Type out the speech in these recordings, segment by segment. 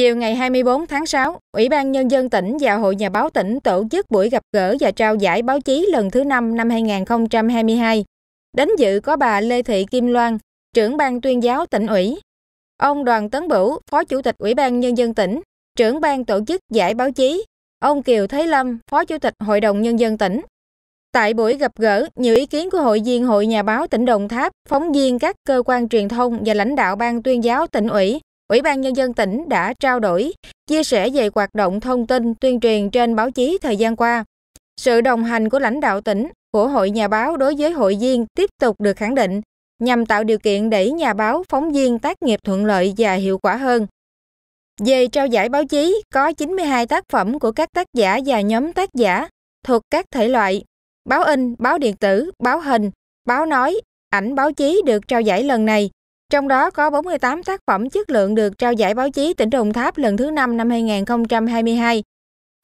Chiều ngày 24 tháng 6, Ủy ban Nhân dân tỉnh và Hội Nhà báo tỉnh tổ chức buổi gặp gỡ và trao giải báo chí lần thứ 5 năm 2022. Đến dự có bà Lê Thị Kim Loan, trưởng ban tuyên giáo tỉnh ủy, ông Đoàn Tấn Bửu, Phó Chủ tịch Ủy ban Nhân dân tỉnh, trưởng ban tổ chức giải báo chí, ông Kiều Thế Lâm, Phó Chủ tịch Hội đồng Nhân dân tỉnh. Tại buổi gặp gỡ, nhiều ý kiến của hội viên Hội Nhà báo tỉnh Đồng Tháp, phóng viên các cơ quan truyền thông và lãnh đạo ban tuyên giáo tỉnh ủy Ủy ban Nhân dân tỉnh đã trao đổi, chia sẻ về hoạt động thông tin tuyên truyền trên báo chí thời gian qua. Sự đồng hành của lãnh đạo tỉnh, của Hội Nhà báo đối với hội viên tiếp tục được khẳng định, nhằm tạo điều kiện để nhà báo, phóng viên tác nghiệp thuận lợi và hiệu quả hơn. Về trao giải báo chí, có 92 tác phẩm của các tác giả và nhóm tác giả thuộc các thể loại báo in, báo điện tử, báo hình, báo nói, ảnh báo chí được trao giải lần này trong đó có 48 tác phẩm chất lượng được trao giải báo chí tỉnh Đồng Tháp lần thứ 5 năm 2022.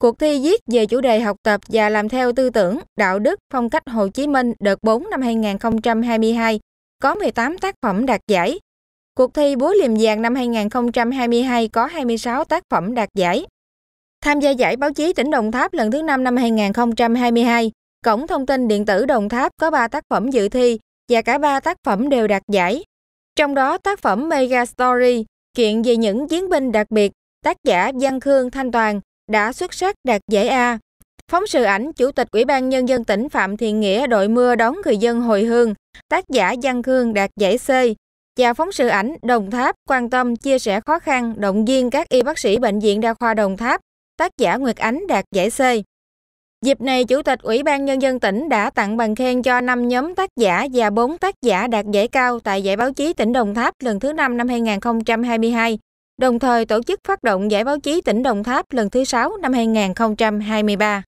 Cuộc thi viết về chủ đề học tập và làm theo tư tưởng, đạo đức, phong cách Hồ Chí Minh đợt 4 năm 2022 có 18 tác phẩm đạt giải. Cuộc thi Búa Liềm Vàng năm 2022 có 26 tác phẩm đạt giải. Tham gia giải báo chí tỉnh Đồng Tháp lần thứ 5 năm 2022, Cổng Thông tin Điện tử Đồng Tháp có 3 tác phẩm dự thi và cả 3 tác phẩm đều đạt giải. Trong đó tác phẩm Mega Story, kiện về những chiến binh đặc biệt, tác giả Văn Khương Thanh Toàn đã xuất sắc đạt giải A. Phóng sự ảnh Chủ tịch Ủy ban Nhân dân tỉnh Phạm Thiện Nghĩa đội mưa đón người dân hồi hương, tác giả Văn Khương đạt giải C. Và phóng sự ảnh Đồng Tháp quan tâm chia sẻ khó khăn, động viên các y bác sĩ Bệnh viện Đa khoa Đồng Tháp, tác giả Nguyệt Ánh đạt giải C. Dịp này, Chủ tịch Ủy ban Nhân dân tỉnh đã tặng bằng khen cho 5 nhóm tác giả và 4 tác giả đạt giải cao tại Giải báo chí tỉnh Đồng Tháp lần thứ 5 năm 2022, đồng thời tổ chức phát động Giải báo chí tỉnh Đồng Tháp lần thứ 6 năm 2023.